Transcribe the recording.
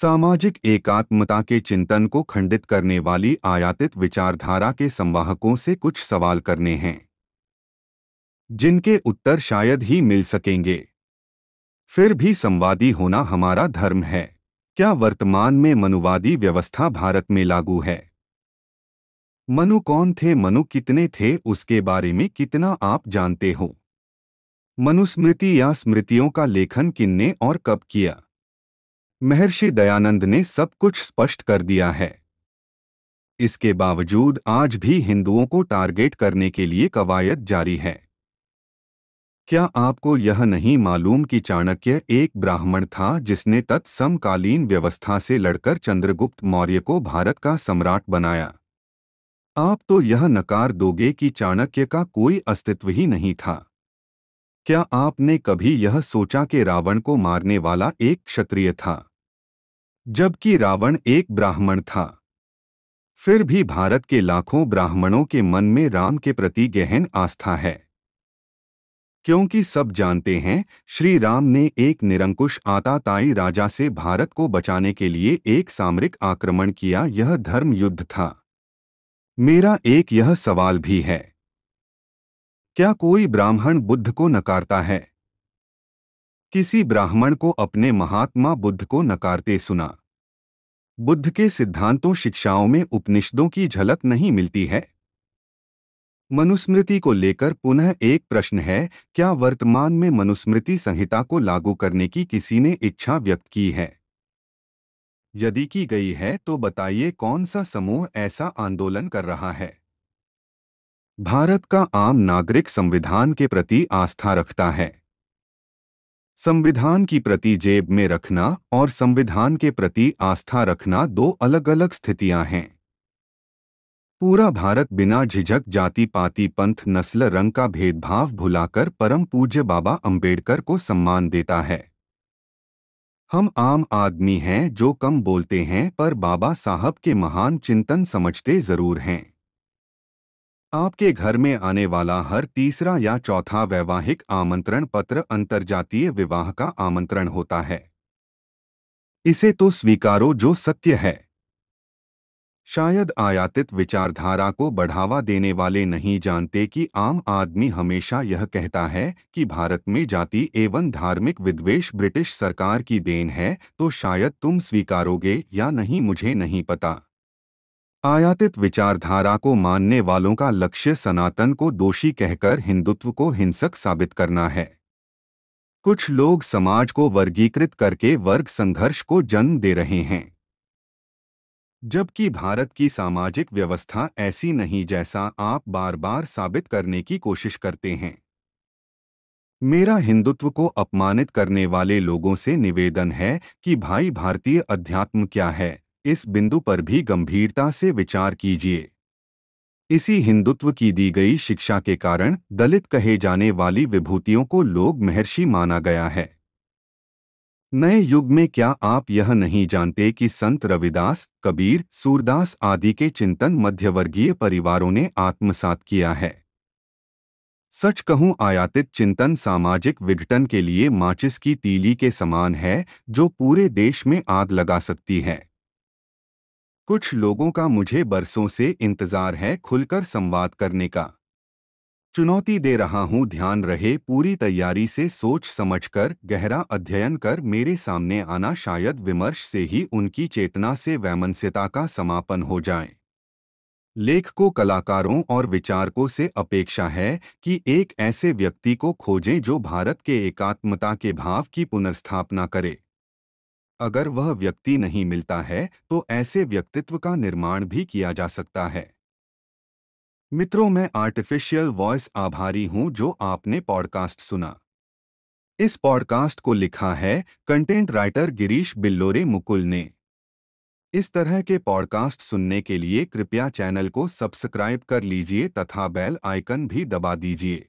सामाजिक एकात्मता के चिंतन को खंडित करने वाली आयातित विचारधारा के संवाहकों से कुछ सवाल करने हैं जिनके उत्तर शायद ही मिल सकेंगे फिर भी संवादी होना हमारा धर्म है क्या वर्तमान में मनुवादी व्यवस्था भारत में लागू है मनु कौन थे मनु कितने थे उसके बारे में कितना आप जानते हो मनुस्मृति या स्मृतियों का लेखन किन्ने और कब किया महर्षि दयानंद ने सब कुछ स्पष्ट कर दिया है इसके बावजूद आज भी हिंदुओं को टारगेट करने के लिए कवायद जारी है क्या आपको यह नहीं मालूम कि चाणक्य एक ब्राह्मण था जिसने तत्समकालीन व्यवस्था से लड़कर चंद्रगुप्त मौर्य को भारत का सम्राट बनाया आप तो यह नकार दोगे कि चाणक्य का कोई अस्तित्व ही नहीं था क्या आपने कभी यह सोचा कि रावण को मारने वाला एक क्षत्रिय था जबकि रावण एक ब्राह्मण था फिर भी भारत के लाखों ब्राह्मणों के मन में राम के प्रति गहन आस्था है क्योंकि सब जानते हैं श्री राम ने एक निरंकुश आताताई राजा से भारत को बचाने के लिए एक सामरिक आक्रमण किया यह धर्म युद्ध था मेरा एक यह सवाल भी है क्या कोई ब्राह्मण बुद्ध को नकारता है किसी ब्राह्मण को अपने महात्मा बुद्ध को नकारते सुना बुद्ध के सिद्धांतों शिक्षाओं में उपनिषदों की झलक नहीं मिलती है मनुस्मृति को लेकर पुनः एक प्रश्न है क्या वर्तमान में मनुस्मृति संहिता को लागू करने की किसी ने इच्छा व्यक्त की है यदि की गई है तो बताइए कौन सा समूह ऐसा आंदोलन कर रहा है भारत का आम नागरिक संविधान के प्रति आस्था रखता है संविधान की प्रति जेब में रखना और संविधान के प्रति आस्था रखना दो अलग अलग स्थितियां हैं पूरा भारत बिना झिझक जाति पाति पंथ नस्ल रंग का भेदभाव भुलाकर परम पूज्य बाबा अंबेडकर को सम्मान देता है हम आम आदमी हैं जो कम बोलते हैं पर बाबा साहब के महान चिंतन समझते जरूर हैं आपके घर में आने वाला हर तीसरा या चौथा वैवाहिक आमंत्रण पत्र अंतर्जातीय विवाह का आमंत्रण होता है इसे तो स्वीकारो जो सत्य है शायद आयातित विचारधारा को बढ़ावा देने वाले नहीं जानते कि आम आदमी हमेशा यह कहता है कि भारत में जाति एवं धार्मिक विद्वेष ब्रिटिश सरकार की देन है तो शायद तुम स्वीकारोगे या नहीं मुझे नहीं पता आयातित विचारधारा को मानने वालों का लक्ष्य सनातन को दोषी कहकर हिंदुत्व को हिंसक साबित करना है कुछ लोग समाज को वर्गीकृत करके वर्ग संघर्ष को जन्म दे रहे हैं जबकि भारत की सामाजिक व्यवस्था ऐसी नहीं जैसा आप बार बार साबित करने की कोशिश करते हैं मेरा हिंदुत्व को अपमानित करने वाले लोगों से निवेदन है कि भाई भारतीय अध्यात्म क्या है इस बिंदु पर भी गंभीरता से विचार कीजिए इसी हिंदुत्व की दी गई शिक्षा के कारण दलित कहे जाने वाली विभूतियों को लोग महर्षि माना गया है नए युग में क्या आप यह नहीं जानते कि संत रविदास कबीर सूरदास आदि के चिंतन मध्यवर्गीय परिवारों ने आत्मसात किया है सच कहूं आयातित चिंतन सामाजिक विघटन के लिए माचिस की तीली के समान है जो पूरे देश में आग लगा सकती है कुछ लोगों का मुझे बरसों से इंतजार है खुलकर संवाद करने का चुनौती दे रहा हूं ध्यान रहे पूरी तैयारी से सोच समझकर गहरा अध्ययन कर मेरे सामने आना शायद विमर्श से ही उनकी चेतना से वैमनस्यता का समापन हो जाए लेख को कलाकारों और विचारकों से अपेक्षा है कि एक ऐसे व्यक्ति को खोजें जो भारत के एकात्मता के भाव की पुनर्स्थापना करे अगर वह व्यक्ति नहीं मिलता है तो ऐसे व्यक्तित्व का निर्माण भी किया जा सकता है मित्रों मैं आर्टिफिशियल वॉइस आभारी हूं जो आपने पॉडकास्ट सुना इस पॉडकास्ट को लिखा है कंटेंट राइटर गिरीश बिल्लोरे मुकुल ने इस तरह के पॉडकास्ट सुनने के लिए कृपया चैनल को सब्सक्राइब कर लीजिए तथा बेल आइकन भी दबा दीजिए